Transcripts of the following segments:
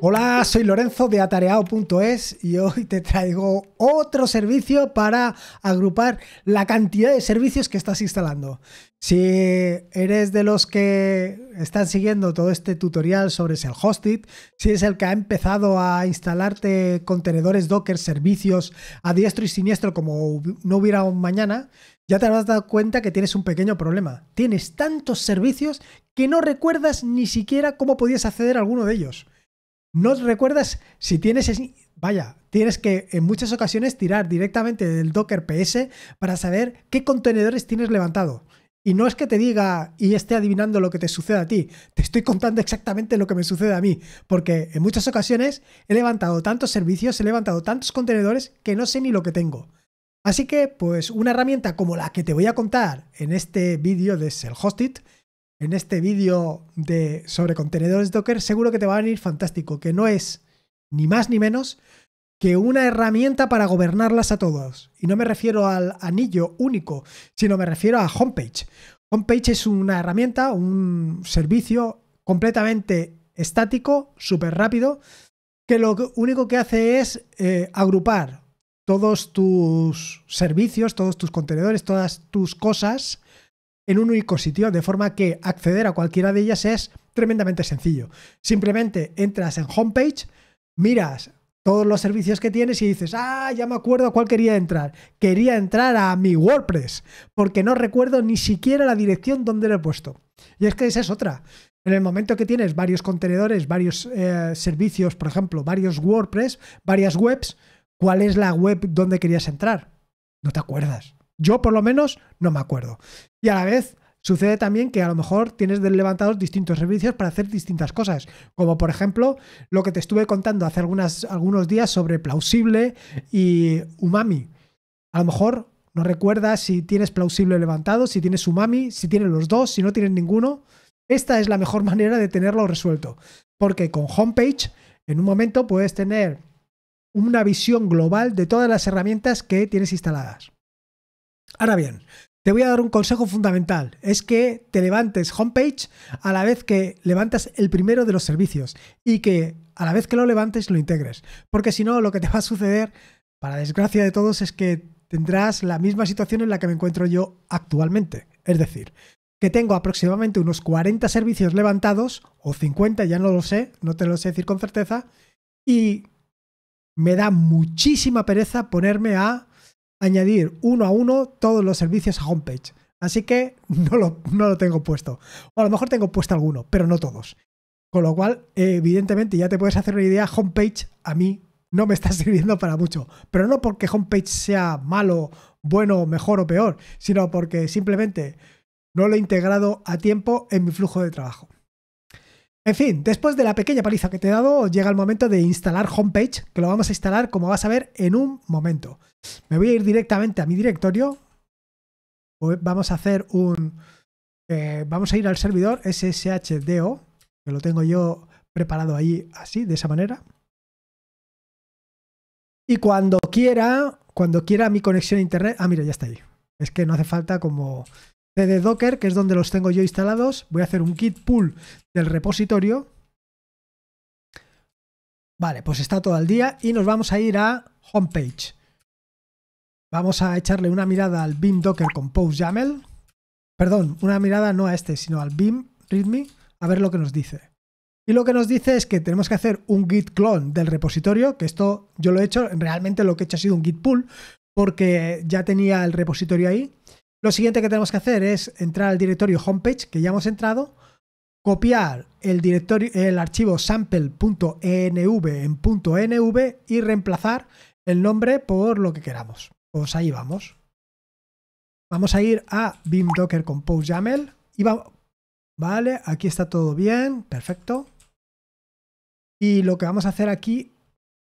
Hola, soy Lorenzo de atareao.es y hoy te traigo otro servicio para agrupar la cantidad de servicios que estás instalando. Si eres de los que están siguiendo todo este tutorial sobre self-hosted, si es el que ha empezado a instalarte contenedores Docker, servicios a diestro y siniestro como no hubiera un mañana, ya te habrás dado cuenta que tienes un pequeño problema. Tienes tantos servicios que no recuerdas ni siquiera cómo podías acceder a alguno de ellos no recuerdas si tienes vaya, tienes que en muchas ocasiones tirar directamente del Docker PS para saber qué contenedores tienes levantado. Y no es que te diga y esté adivinando lo que te sucede a ti, te estoy contando exactamente lo que me sucede a mí, porque en muchas ocasiones he levantado tantos servicios, he levantado tantos contenedores que no sé ni lo que tengo. Así que, pues una herramienta como la que te voy a contar en este vídeo de Self Hosted, en este vídeo de, sobre contenedores Docker, seguro que te va a venir fantástico, que no es ni más ni menos que una herramienta para gobernarlas a todos. Y no me refiero al anillo único, sino me refiero a Homepage. Homepage es una herramienta, un servicio completamente estático, súper rápido, que lo único que hace es eh, agrupar todos tus servicios, todos tus contenedores, todas tus cosas en un único sitio, de forma que acceder a cualquiera de ellas es tremendamente sencillo. Simplemente entras en homepage, miras todos los servicios que tienes y dices, ah, ya me acuerdo a cuál quería entrar. Quería entrar a mi WordPress, porque no recuerdo ni siquiera la dirección donde lo he puesto. Y es que esa es otra. En el momento que tienes varios contenedores, varios eh, servicios, por ejemplo, varios WordPress, varias webs, ¿cuál es la web donde querías entrar? No te acuerdas. Yo por lo menos no me acuerdo. Y a la vez sucede también que a lo mejor tienes levantados distintos servicios para hacer distintas cosas, como por ejemplo lo que te estuve contando hace algunos días sobre plausible y umami. A lo mejor no recuerdas si tienes plausible levantado, si tienes umami, si tienes los dos, si no tienes ninguno. Esta es la mejor manera de tenerlo resuelto, porque con homepage en un momento puedes tener una visión global de todas las herramientas que tienes instaladas. Ahora bien, te voy a dar un consejo fundamental. Es que te levantes homepage a la vez que levantas el primero de los servicios y que a la vez que lo levantes lo integres. Porque si no, lo que te va a suceder, para desgracia de todos, es que tendrás la misma situación en la que me encuentro yo actualmente. Es decir, que tengo aproximadamente unos 40 servicios levantados, o 50, ya no lo sé, no te lo sé decir con certeza, y me da muchísima pereza ponerme a añadir uno a uno todos los servicios a homepage. Así que no lo, no lo tengo puesto. O a lo mejor tengo puesto alguno, pero no todos. Con lo cual, evidentemente, ya te puedes hacer una idea, homepage a mí no me está sirviendo para mucho. Pero no porque homepage sea malo, bueno, mejor o peor, sino porque simplemente no lo he integrado a tiempo en mi flujo de trabajo. En fin, después de la pequeña paliza que te he dado, llega el momento de instalar Homepage, que lo vamos a instalar, como vas a ver, en un momento. Me voy a ir directamente a mi directorio. Vamos a hacer un... Eh, vamos a ir al servidor SSHDO, que lo tengo yo preparado ahí así, de esa manera. Y cuando quiera, cuando quiera mi conexión a internet... Ah, mira, ya está ahí. Es que no hace falta como cd Docker, que es donde los tengo yo instalados. Voy a hacer un git pull del repositorio. Vale, pues está todo al día y nos vamos a ir a homepage. Vamos a echarle una mirada al BIM Docker Compose YAML. Perdón, una mirada no a este, sino al BIM README, a ver lo que nos dice. Y lo que nos dice es que tenemos que hacer un git clone del repositorio, que esto yo lo he hecho, realmente lo que he hecho ha sido un git pull, porque ya tenía el repositorio ahí. Lo siguiente que tenemos que hacer es entrar al directorio homepage que ya hemos entrado, copiar el, directorio, el archivo sample.env en .env y reemplazar el nombre por lo que queramos. Pues ahí vamos. Vamos a ir a BIM Docker Compose YAML y Vale, aquí está todo bien, perfecto. Y lo que vamos a hacer aquí,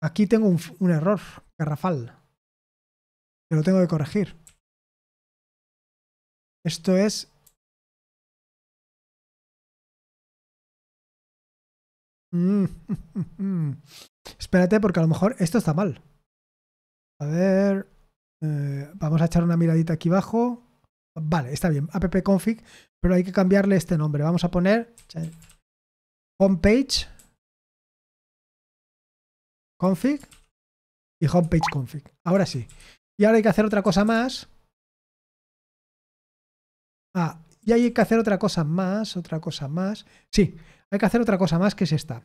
aquí tengo un, un error garrafal. Que lo tengo que corregir. Esto es... Espérate porque a lo mejor esto está mal. A ver... Eh, vamos a echar una miradita aquí abajo. Vale, está bien. App-config, pero hay que cambiarle este nombre. Vamos a poner homepage config y homepage config. Ahora sí. Y ahora hay que hacer otra cosa más Ah, y hay que hacer otra cosa más, otra cosa más. Sí, hay que hacer otra cosa más que es esta,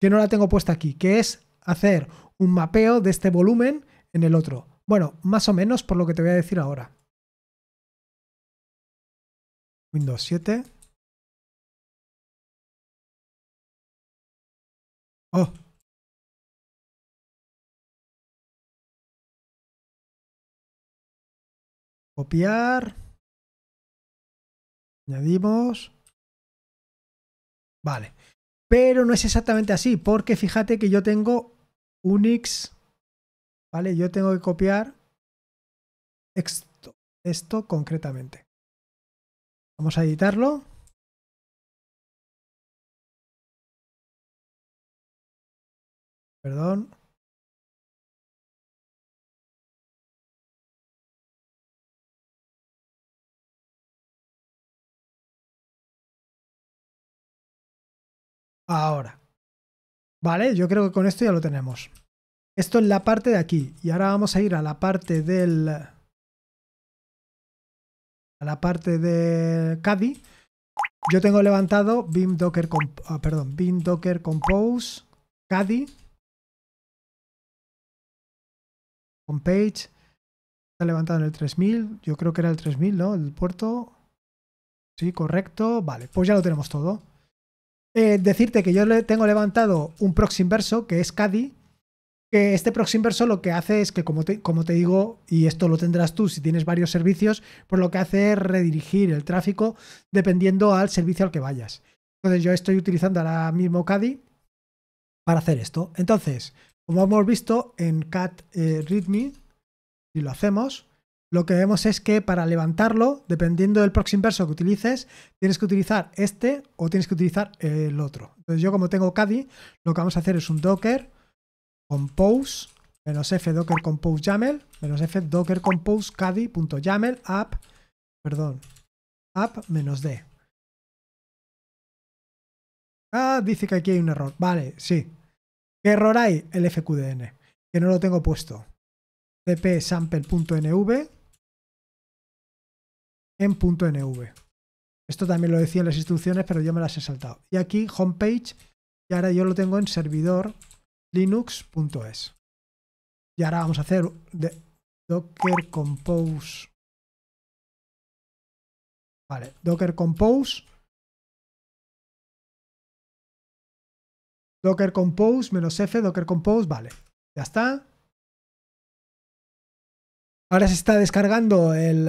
que no la tengo puesta aquí, que es hacer un mapeo de este volumen en el otro. Bueno, más o menos por lo que te voy a decir ahora. Windows 7. Oh. Copiar. Añadimos. Vale. Pero no es exactamente así, porque fíjate que yo tengo Unix. Vale, yo tengo que copiar esto, esto concretamente. Vamos a editarlo. Perdón. ahora. Vale, yo creo que con esto ya lo tenemos. Esto es la parte de aquí. Y ahora vamos a ir a la parte del... A la parte de Caddy. Yo tengo levantado bim Docker, ah, perdón, Docker Compose, Caddy, page Está levantado en el 3000. Yo creo que era el 3000, ¿no? El puerto. Sí, correcto. Vale, pues ya lo tenemos todo. Eh, decirte que yo le tengo levantado un proxy inverso, que es Caddy, que este proxy inverso lo que hace es que, como te, digo, y esto lo tendrás tú si tienes varios servicios, pues lo que hace es redirigir el tráfico dependiendo al servicio al que vayas. Entonces yo estoy utilizando ahora mismo Caddy para hacer esto. Entonces, como hemos visto en cat eh, readme, si lo hacemos, lo que vemos es que para levantarlo, dependiendo del proxy inverso que utilices, tienes que utilizar este o tienes que utilizar el otro. Entonces yo como tengo Caddy, lo que vamos a hacer es un docker compose menos f docker compose yaml menos f docker compose caddy.yaml app, perdón, app menos d. Ah, dice que aquí hay un error. Vale, sí. ¿Qué error hay? El fqdn, que no lo tengo puesto. cpsample.nv en .nv. Esto también lo decía en las instrucciones, pero yo me las he saltado. Y aquí, homepage, y ahora yo lo tengo en servidor linux.es. Y ahora vamos a hacer docker compose. Vale, docker compose. Docker compose menos F, docker compose, vale. Ya está. Ahora se está descargando el,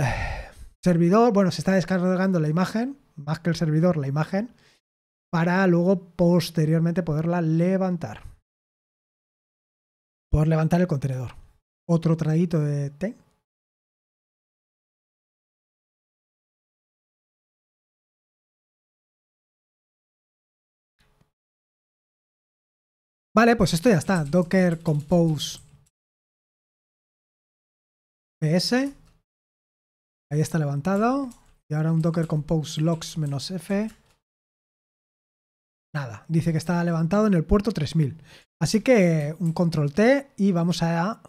servidor, bueno, se está descargando la imagen, más que el servidor, la imagen, para luego posteriormente poderla levantar. Poder levantar el contenedor. Otro traguito de T Vale, pues esto ya está. Docker compose ps Ahí está levantado. Y ahora un docker compose logs menos f. Nada, dice que está levantado en el puerto 3000. Así que un control T y vamos a,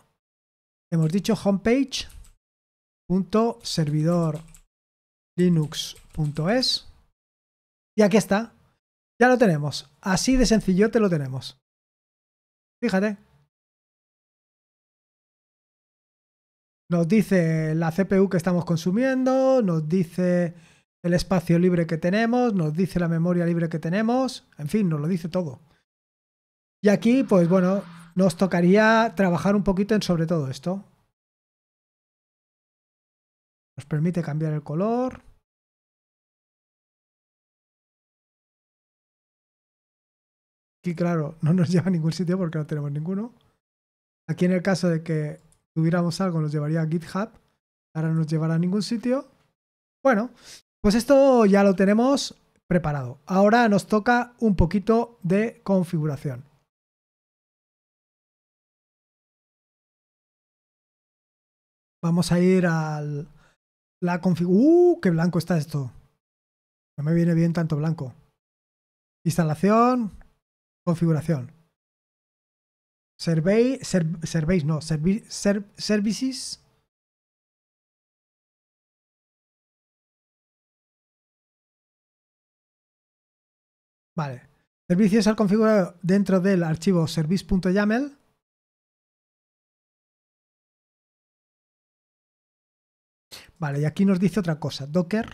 hemos dicho homepage.servidorlinux.es. Y aquí está. Ya lo tenemos. Así de sencillo te lo tenemos. Fíjate. Nos dice la CPU que estamos consumiendo, nos dice el espacio libre que tenemos, nos dice la memoria libre que tenemos, en fin, nos lo dice todo. Y aquí, pues bueno, nos tocaría trabajar un poquito en sobre todo esto. Nos permite cambiar el color. Aquí, claro, no nos lleva a ningún sitio porque no tenemos ninguno. Aquí en el caso de que tuviéramos algo nos llevaría a GitHub, ahora no nos llevará a ningún sitio. Bueno, pues esto ya lo tenemos preparado. Ahora nos toca un poquito de configuración. Vamos a ir al la configuración. ¡Uh! ¡Qué blanco está esto! No me viene bien tanto blanco. Instalación, configuración. Survey, no, services. Vale. Servicios al configurado dentro del archivo service.yaml. Vale, y aquí nos dice otra cosa, Docker.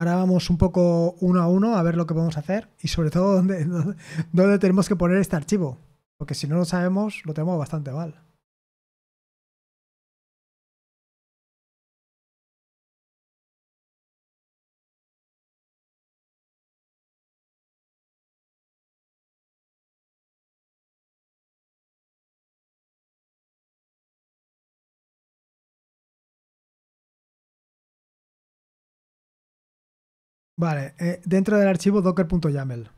Ahora vamos un poco uno a uno a ver lo que podemos hacer y sobre todo dónde, dónde tenemos que poner este archivo. Porque si no lo sabemos, lo tenemos bastante mal. Vale, eh, dentro del archivo docker.yaml.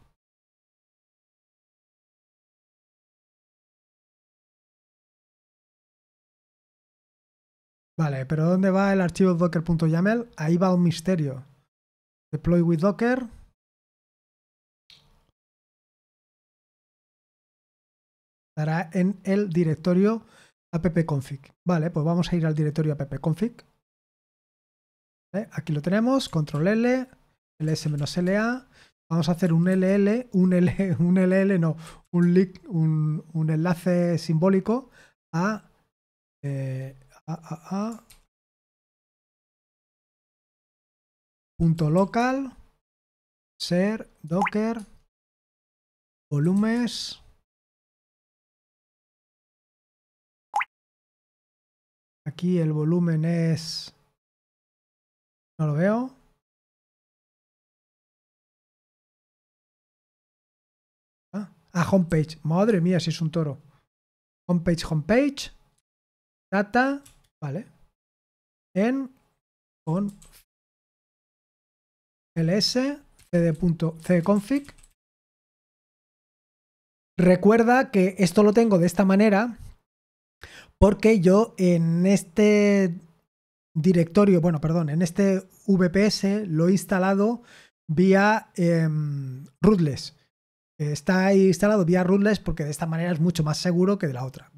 Vale, pero ¿dónde va el archivo docker.yaml? Ahí va un misterio. Deploy with docker. Estará en el directorio appconfig. Vale, pues vamos a ir al directorio appconfig. Aquí lo tenemos, control L, ls-la. Vamos a hacer un LL, un, un LL, no, un, link, un, enlace simbólico a eh, Punto local, ser, docker, volúmenes. Aquí el volumen es... No lo veo. Ah, ah homepage. Madre mía, si es un toro. Homepage, homepage. Data. ¿Vale? En con ls cd.cconfig. Recuerda que esto lo tengo de esta manera porque yo en este directorio, bueno, perdón, en este VPS lo he instalado vía em, rootless. Está instalado vía rootless porque de esta manera es mucho más seguro que de la otra.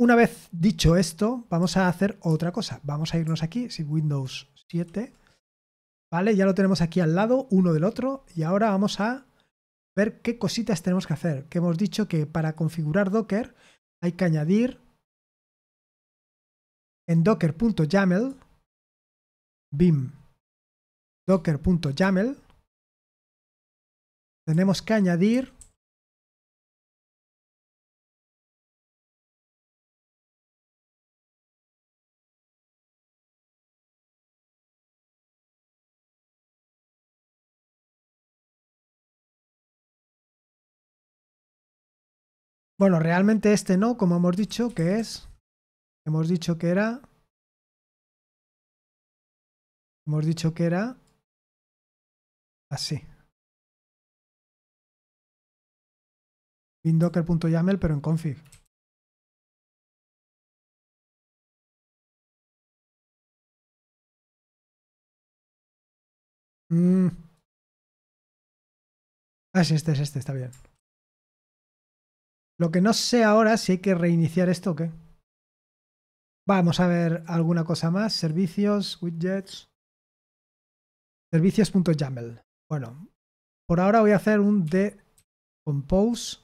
Una vez dicho esto, vamos a hacer otra cosa. Vamos a irnos aquí, si Windows 7. Vale, ya lo tenemos aquí al lado, uno del otro. Y ahora vamos a ver qué cositas tenemos que hacer. Que hemos dicho que para configurar Docker hay que añadir en docker.yaml bim docker.yaml tenemos que añadir Bueno, realmente este no, como hemos dicho, que es. Hemos dicho que era. Hemos dicho que era. Así. bindocker.yaml, pero en config. Mm. Ah, sí, este es este, está bien. Lo que no sé ahora si hay que reiniciar esto o qué. Vamos a ver alguna cosa más. Servicios, widgets. Servicios.yaml. Bueno, por ahora voy a hacer un de compose.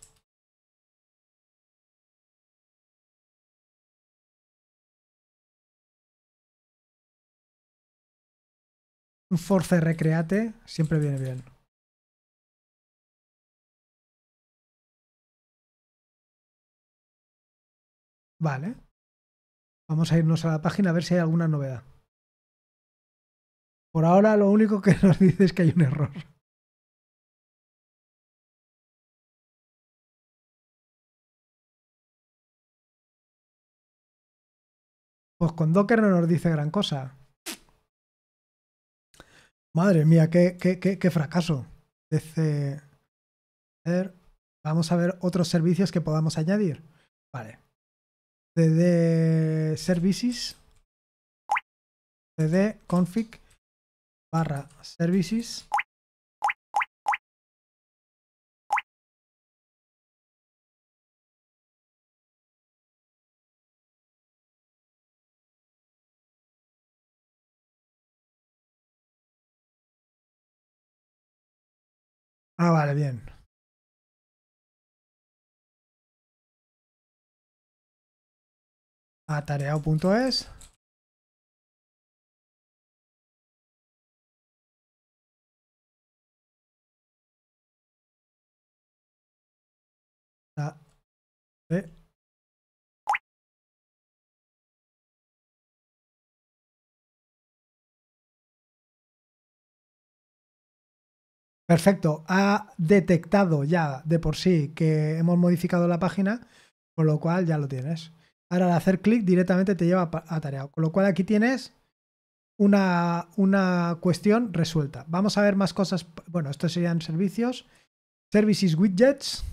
Un force recreate siempre viene bien. Vale. Vamos a irnos a la página a ver si hay alguna novedad. Por ahora lo único que nos dice es que hay un error. Pues con Docker no nos dice gran cosa. Madre mía, qué, qué, qué, fracaso. vamos a ver otros servicios que podamos añadir. Vale, cd services cd config barra services Ah, vale, bien. atareado.es. Perfecto, ha detectado ya de por sí que hemos modificado la página, con lo cual ya lo tienes. Ahora al hacer clic directamente te lleva a tarea Con lo cual aquí tienes una, una cuestión resuelta. Vamos a ver más cosas. Bueno, estos serían servicios. Services widgets.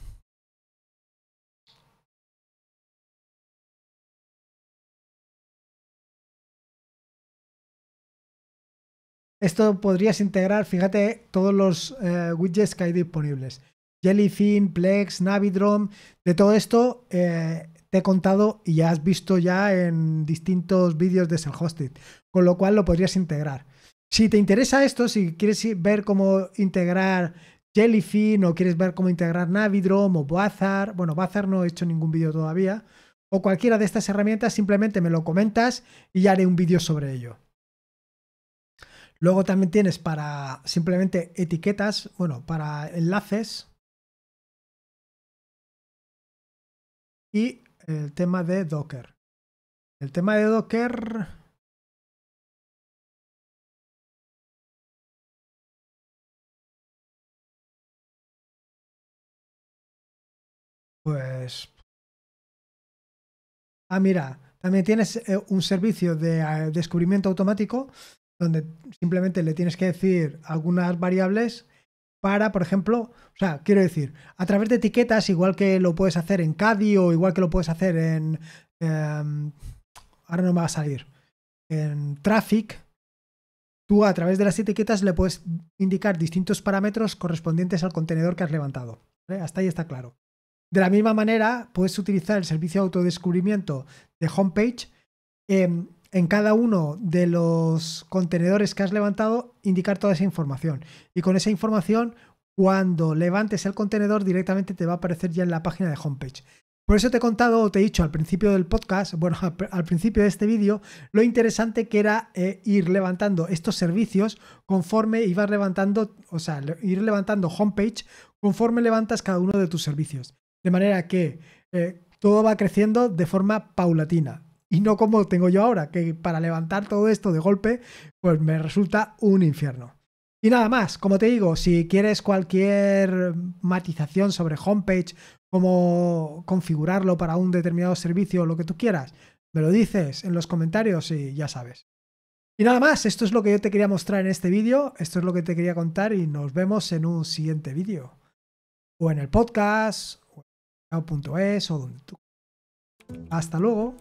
Esto podrías integrar, fíjate, todos los eh, widgets que hay disponibles. Jellyfin, Plex, Navidrom, de todo esto eh, te he contado y ya has visto ya en distintos vídeos de Self-Hosted, con lo cual lo podrías integrar. Si te interesa esto, si quieres ver cómo integrar Jellyfin o quieres ver cómo integrar Navidrom o Bazar, bueno, Bazar no he hecho ningún vídeo todavía, o cualquiera de estas herramientas, simplemente me lo comentas y ya haré un vídeo sobre ello. Luego también tienes para simplemente etiquetas, bueno, para enlaces. Y el tema de Docker. El tema de Docker... Pues... Ah, mira, también tienes eh, un servicio de eh, descubrimiento automático donde simplemente le tienes que decir algunas variables para, por ejemplo, o sea, quiero decir, a través de etiquetas, igual que lo puedes hacer en Caddy o igual que lo puedes hacer en... Em, ahora no me va a salir. En Traffic, tú a través de las etiquetas le puedes indicar distintos parámetros correspondientes al contenedor que has levantado. Hasta ahí está claro. De la misma manera, puedes utilizar el servicio de autodescubrimiento de homepage em, en cada uno de los contenedores que has levantado indicar toda esa información. Y con esa información, cuando levantes el contenedor, directamente te va a aparecer ya en la página de homepage. Por eso te he contado o te he dicho al principio del podcast, bueno, al principio de este vídeo, lo interesante que era eh, ir levantando estos servicios conforme ibas levantando, o sea, ir levantando homepage conforme levantas cada uno de tus servicios. De manera que eh, todo va creciendo de forma paulatina y no como tengo yo ahora, que para levantar todo esto de golpe, pues me resulta un infierno. Y nada más, como te digo, si quieres cualquier matización sobre homepage, cómo configurarlo para un determinado servicio, lo que tú quieras, me lo dices en los comentarios y ya sabes. Y nada más, esto es lo que yo te quería mostrar en este vídeo, esto es lo que te quería contar y nos vemos en un siguiente vídeo. O en el podcast, o en .es, o donde tú. Hasta luego.